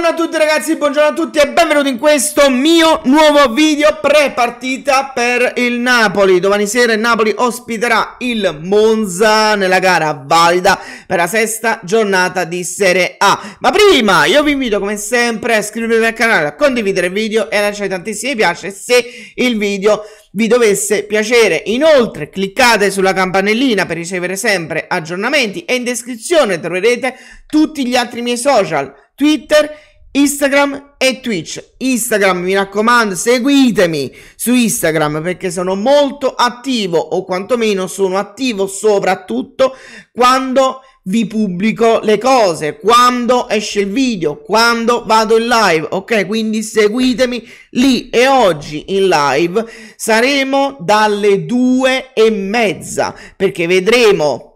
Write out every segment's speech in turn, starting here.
Buongiorno a tutti ragazzi, buongiorno a tutti e benvenuti in questo mio nuovo video pre-partita per il Napoli Domani sera il Napoli ospiterà il Monza nella gara valida per la sesta giornata di Serie A Ma prima io vi invito come sempre a iscrivervi al canale, a condividere il video e a lasciare tantissimi piace se il video vi dovesse piacere. Inoltre cliccate sulla campanellina per ricevere sempre aggiornamenti e in descrizione troverete tutti gli altri miei social, Twitter Instagram e Twitch. Instagram, mi raccomando, seguitemi su Instagram perché sono molto attivo o quantomeno sono attivo soprattutto quando vi pubblico le cose, quando esce il video, quando vado in live, ok? Quindi seguitemi lì e oggi in live saremo dalle due e mezza perché vedremo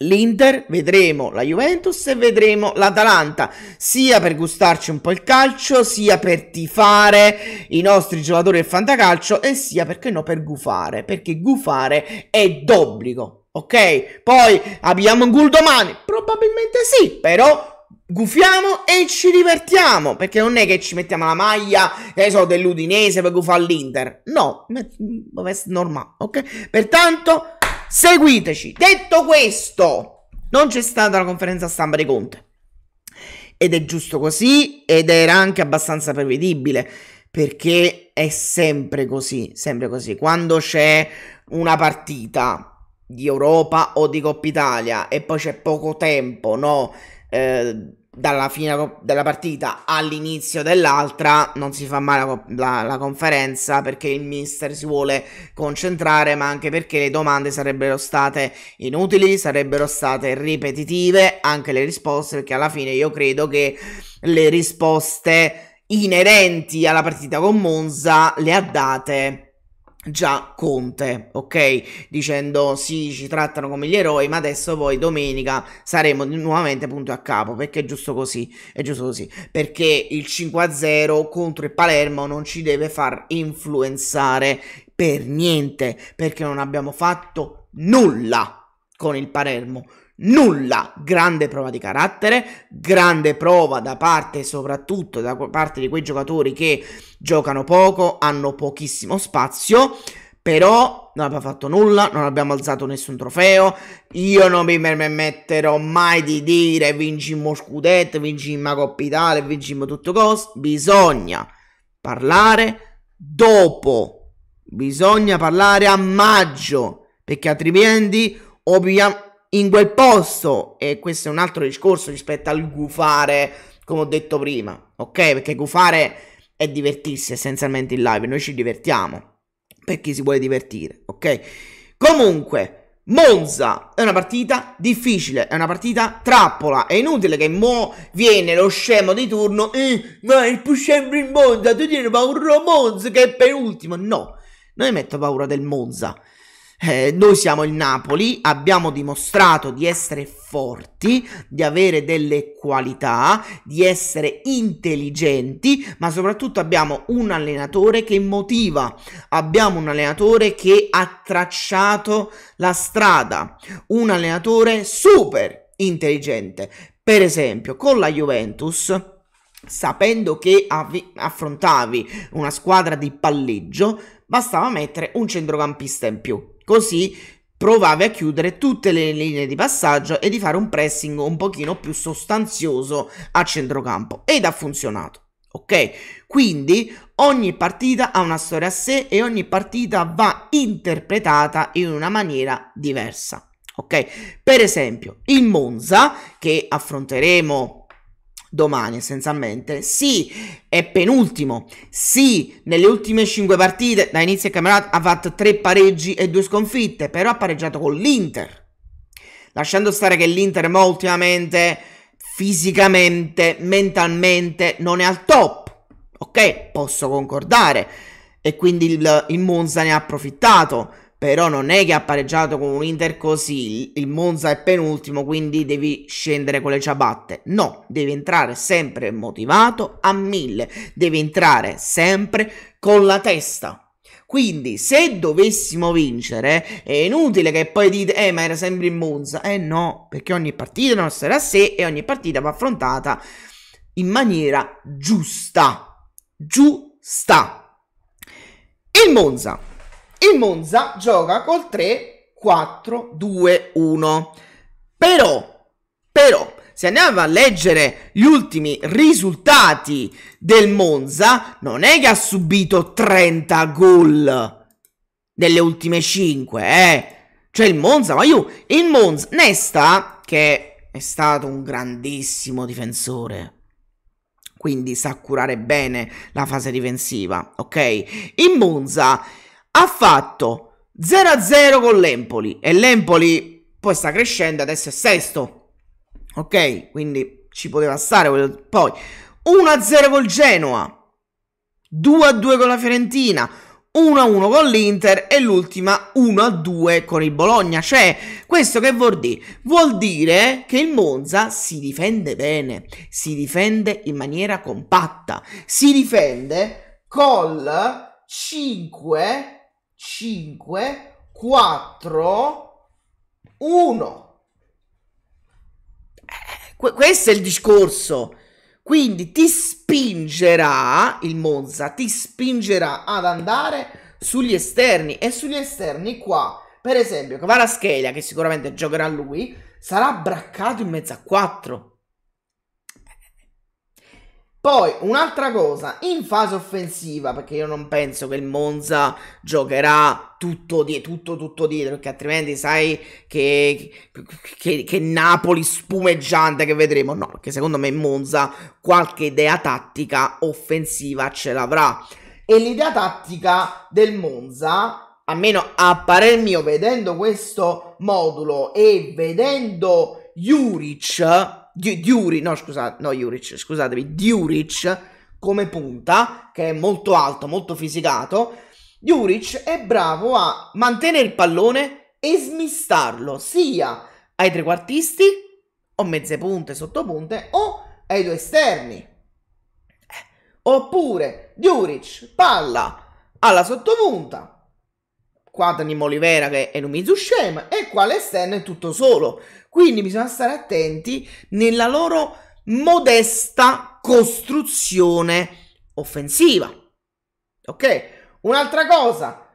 l'Inter, vedremo la Juventus e vedremo l'Atalanta, sia per gustarci un po' il calcio, sia per tifare i nostri giocatori del fantacalcio e sia perché no per gufare, perché gufare è d'obbligo, ok? Poi abbiamo un gol domani, probabilmente sì, però gufiamo e ci divertiamo perché non è che ci mettiamo la maglia eh, so, dell'Udinese per gufare l'Inter no, è normale, ok? Pertanto seguiteci. Detto questo, non c'è stata la conferenza stampa di Conte. Ed è giusto così, ed era anche abbastanza prevedibile, perché è sempre così, sempre così. Quando c'è una partita di Europa o di Coppa Italia e poi c'è poco tempo, no? Eh, dalla fine della partita all'inizio dell'altra non si fa mai la, la, la, conferenza perché il mister si vuole concentrare ma anche perché le domande sarebbero state inutili sarebbero state ripetitive anche le risposte perché alla fine io credo che le risposte inerenti alla partita con Monza le ha date già Conte, ok? Dicendo sì, ci trattano come gli eroi, ma adesso poi domenica saremo nuovamente punto a capo, perché è giusto così, è giusto così, perché il 5-0 contro il Palermo non ci deve far influenzare per niente, perché non abbiamo fatto nulla con il Palermo. Nulla, grande prova di carattere, grande prova da parte soprattutto da parte di quei giocatori che giocano poco, hanno pochissimo spazio, però non abbiamo fatto nulla, non abbiamo alzato nessun trofeo, io non mi permetterò mai di dire vincimmo Scudetto, vincimmo Coppa Italia, vincimmo tutto cosa, bisogna parlare dopo, bisogna parlare a maggio, perché altrimenti ovviamente in quel posto, e questo è un altro discorso rispetto al gufare, come ho detto prima, ok? Perché gufare è divertirsi essenzialmente in live, noi ci divertiamo, per chi si vuole divertire, ok? Comunque, Monza è una partita difficile, è una partita trappola. È inutile che mo viene lo scemo di turno. Eh, ma il push sempre in Monza, tu tieni paura Monza che è penultimo. No, non mi metto paura del Monza. Eh, noi siamo il Napoli, abbiamo dimostrato di essere forti, di avere delle qualità, di essere intelligenti, ma soprattutto abbiamo un allenatore che motiva, abbiamo un allenatore che ha tracciato la strada, un allenatore super intelligente. Per esempio, con la Juventus sapendo che affrontavi una squadra di palleggio, bastava mettere un centrocampista in più. Così provavi a chiudere tutte le linee di passaggio e di fare un pressing un pochino più sostanzioso a centrocampo ed ha funzionato. Ok? Quindi ogni partita ha una storia a sé e ogni partita va interpretata in una maniera diversa. Ok? Per esempio, il Monza che affronteremo domani essenzialmente. Sì, è penultimo. Sì, nelle ultime 5 partite da inizio campionato ha fatto 3 pareggi e 2 sconfitte, però ha pareggiato con l'Inter. Lasciando stare che l'Inter ma ultimamente fisicamente, mentalmente non è al top. Ok, posso concordare. E quindi il, il Monza ne ha approfittato però non è che ha pareggiato con un Inter così, il Monza è penultimo, quindi devi scendere con le ciabatte. No, devi entrare sempre motivato a mille, devi entrare sempre con la testa. Quindi, se dovessimo vincere, è inutile che poi dite, eh, ma era sempre in Monza. Eh no, perché ogni partita non sarà a sé e ogni partita va affrontata in maniera giusta. Giusta. Il Monza il Monza gioca col 3-4-2-1. Però, però, se andiamo a leggere gli ultimi risultati del Monza, non è che ha subito 30 gol nelle ultime 5, eh. Cioè il Monza, ma io, il Monza, Nesta, che è stato un grandissimo difensore, quindi sa curare bene la fase difensiva, ok? Il Monza ha fatto 0-0 con l'Empoli e l'Empoli poi sta crescendo, adesso è sesto. Ok, quindi ci poteva stare. Poi 1-0 col Genoa, 2-2 con la Fiorentina, 1-1 con l'Inter e l'ultima 1-2 con il Bologna. Cioè, questo che vuol dire? Vuol dire che il Monza si difende bene, si difende in maniera compatta, si difende col 5 5, 4, 1. questo è il discorso. Quindi ti spingerà il Monza, ti spingerà ad andare sugli esterni e sugli esterni qua, per esempio, Cavaraschelia che sicuramente giocherà lui, sarà braccato in mezzo a 4. Poi un'altra cosa, in fase offensiva, perché io non penso che il Monza giocherà tutto, di, tutto, tutto dietro, perché altrimenti sai che, che, che Napoli spumeggiante che vedremo. No, perché secondo me il Monza qualche idea tattica offensiva ce l'avrà. E l'idea tattica del Monza almeno a parer mio, vedendo questo modulo e vedendo Juric, di, Diuri, no scusate, no Juric, scusatevi, Diuric come punta, che è molto alto, molto fisicato, Juric è bravo a mantenere il pallone e smistarlo sia ai trequartisti o mezze punte, sottopunte o ai due esterni. Eh, oppure Diuric, palla alla sottopunta qua teniamo Olivera che è un Mizushema e qua l'esterno è tutto solo. Quindi bisogna stare attenti nella loro modesta costruzione offensiva. Ok? Un'altra cosa,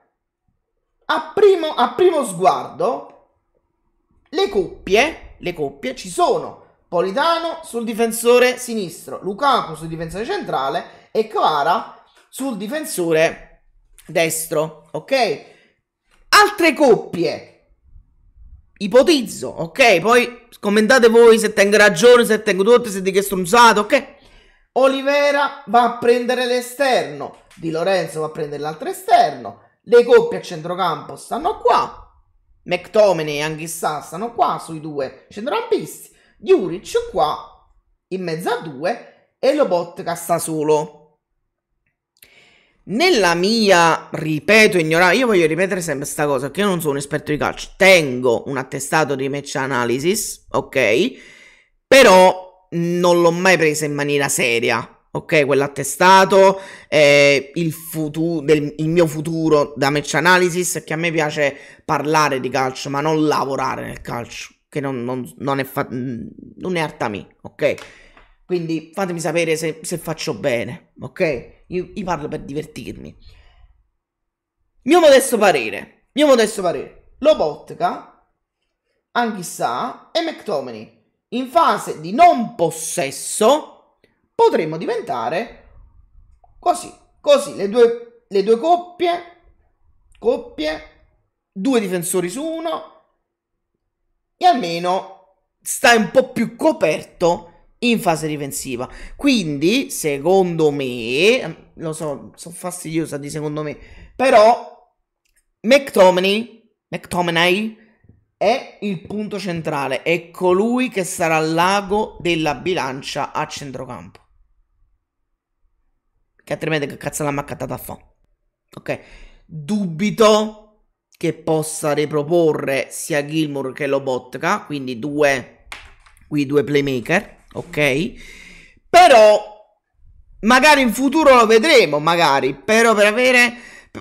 a primo, a primo sguardo, le coppie, le coppie ci sono. Politano sul difensore sinistro, Lukaku sul difensore centrale e Clara sul difensore destro, ok? altre coppie. Ipotizzo, ok? Poi commentate voi se tengo ragione, se tengo tutte, se di che stronzate, ok? Olivera va a prendere l'esterno, Di Lorenzo va a prendere l'altro esterno, le coppie a centrocampo stanno qua, McTominay e Anghissà stanno qua sui due centrocampisti, Juric qua in mezzo a due e Lobotka sta solo. Nella mia, ripeto, ignorare, io voglio ripetere sempre questa cosa, che io non sono un esperto di calcio, tengo un attestato di match analysis, ok? Però non l'ho mai presa in maniera seria, ok? Quell'attestato, eh, il, futu- del, il mio futuro da match analysis, che a me piace parlare di calcio, ma non lavorare nel calcio, che non, non, non, è, fa- mm, non è arta me, ok? Quindi fatemi sapere se, se faccio bene, ok? Io, io parlo per divertirmi. Mio modesto parere, mio modesto parere, Lobotka, Anchissà e McTominay in fase di non possesso potremmo diventare così, così le due, le due coppie, coppie, due difensori su uno e almeno stai un po' più coperto in fase difensiva. Quindi, secondo me, lo so, sono fastidiosa di secondo me, però McTominay, McTominay è il punto centrale, è colui che sarà l'ago della bilancia a centrocampo. Che altrimenti che cazzo l'ha maccattata a fa. Ok, dubito che possa riproporre sia Gilmour che Lobotka, quindi due, qui due playmaker ok? Però magari in futuro lo vedremo, magari, però per avere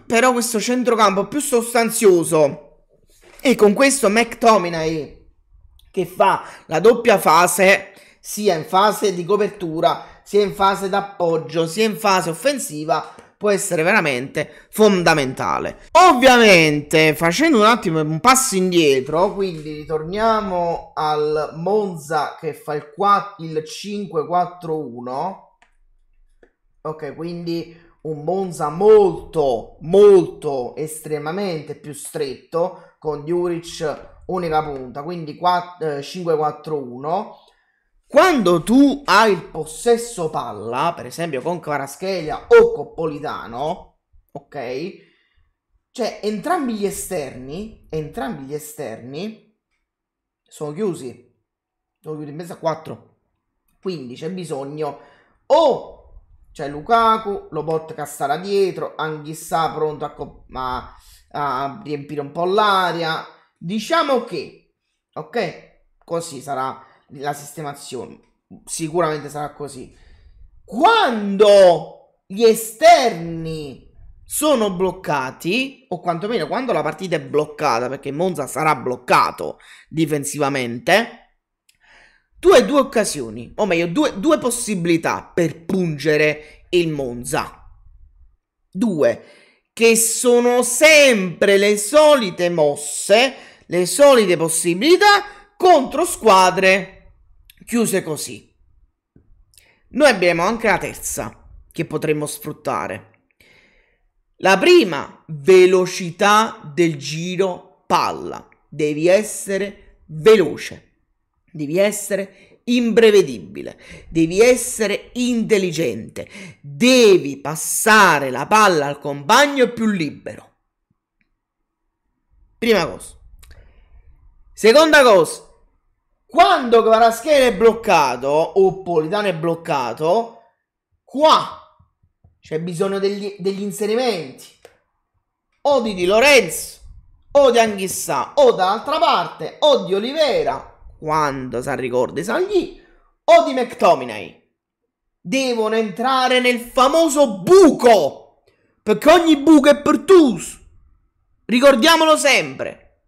però questo centrocampo più sostanzioso e con questo McTominay che fa la doppia fase sia in fase di copertura, sia in fase d'appoggio, sia in fase offensiva può essere veramente fondamentale. Ovviamente, facendo un attimo un passo indietro, quindi ritorniamo al Monza che fa il, 4, il 5-4-1. Ok, quindi un Monza molto, molto, estremamente più stretto, con Juric unica punta, quindi 5-4-1 eh, quando tu hai il possesso palla, per esempio con Caraschelia o Coppolitano, ok? Cioè, entrambi gli esterni, entrambi gli esterni sono chiusi. Sono chiusi in mezzo a 4. Quindi c'è bisogno o c'è Lukaku, Lobotka sarà dietro, Anghissà pronto a, co- a, a riempire un po' l'aria. Diciamo che, ok? Così sarà la sistemazione. Sicuramente sarà così. Quando gli esterni sono bloccati, o quantomeno quando la partita è bloccata, perché Monza sarà bloccato difensivamente, tu hai due occasioni, o meglio, due, due possibilità per pungere il Monza. Due, che sono sempre le solite mosse, le solite possibilità contro squadre chiuse così. Noi abbiamo anche la terza che potremmo sfruttare. La prima, velocità del giro palla. Devi essere veloce, devi essere imprevedibile, devi essere intelligente, devi passare la palla al compagno più libero. Prima cosa. Seconda cosa, quando Kvaratskhelia è bloccato o Politano è bloccato, qua c'è bisogno degli, degli inserimenti o di Di Lorenzo o di Anghissà o dall'altra parte o di Olivera quando si ricorda Ricordi Sagli o di McTominay devono entrare nel famoso buco perché ogni buco è pertuso ricordiamolo sempre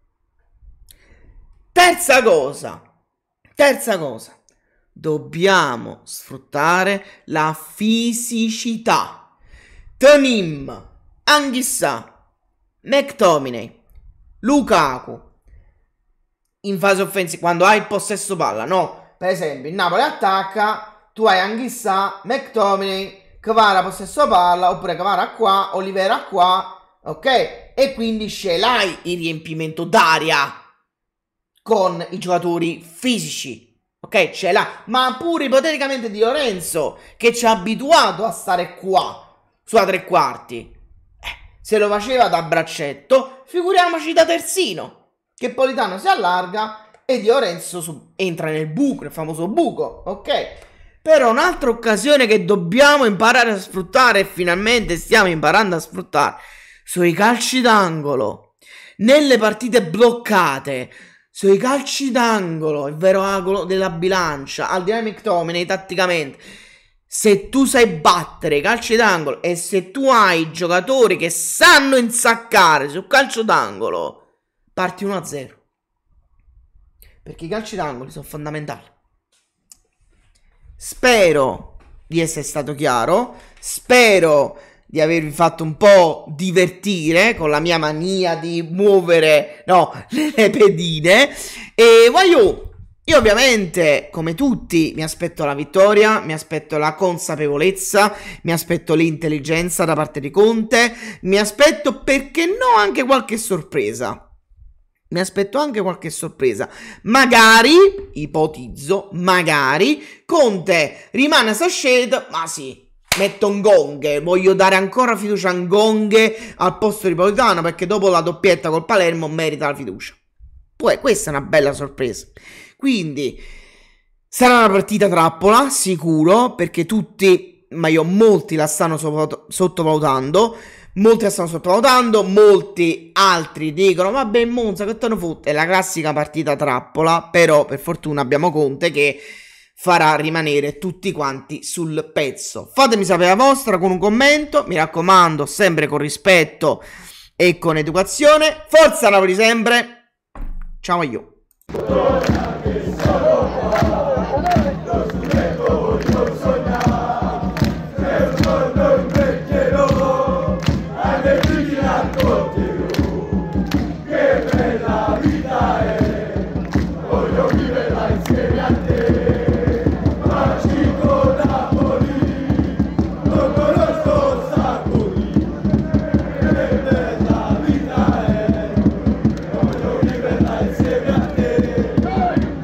terza cosa Terza cosa, dobbiamo sfruttare la fisicità. Tanim, Anghissa, McTominay, Lukaku. In fase offensiva, quando hai il possesso palla, no? Per esempio, il Napoli attacca, tu hai Anghissa, McTominay, Cavara possesso palla, oppure Cavara qua, Olivera qua, ok? E quindi ce l'hai il riempimento d'aria con i giocatori fisici. Ok, ce l'ha, ma pure ipoteticamente di Lorenzo che ci ha abituato a stare qua sulla tre quarti. Eh, se lo faceva da braccetto, figuriamoci da terzino, che Politano si allarga e Di Lorenzo su- entra nel buco, nel famoso buco, ok? Però un'altra occasione che dobbiamo imparare a sfruttare e finalmente stiamo imparando a sfruttare sui calci d'angolo, nelle partite bloccate, sui calci d'angolo, il vero angolo della bilancia, al dynamic dominate tatticamente. Se tu sai battere calci d'angolo e se tu hai giocatori che sanno insaccare sul calcio d'angolo, parti 1-0. Perché i calci d'angolo sono fondamentali. Spero di essere stato chiaro. Spero di avervi fatto un po' divertire con la mia mania di muovere, no, le pedine. E voglio, io ovviamente, come tutti, mi aspetto la vittoria, mi aspetto la consapevolezza, mi aspetto l'intelligenza da parte di Conte, mi aspetto, perché no, anche qualche sorpresa. Mi aspetto anche qualche sorpresa. Magari, ipotizzo, magari Conte rimane a Sashed, ma sì, metto un gong. Voglio dare ancora fiducia a Ngong al posto di Politano perché dopo la doppietta col Palermo merita la fiducia. Poi questa è una bella sorpresa. Quindi sarà una partita trappola, sicuro, perché tutti, ma io molti la stanno sottovalutando. Molti la stanno sottovalutando, molti altri dicono vabbè Monza che te ne fotte, è la classica partita trappola, però per fortuna abbiamo Conte che farà rimanere tutti quanti sul pezzo. Fatemi sapere la vostra con un commento, mi raccomando, sempre con rispetto e con educazione. Forza Napoli sempre! Ciao a io! Sono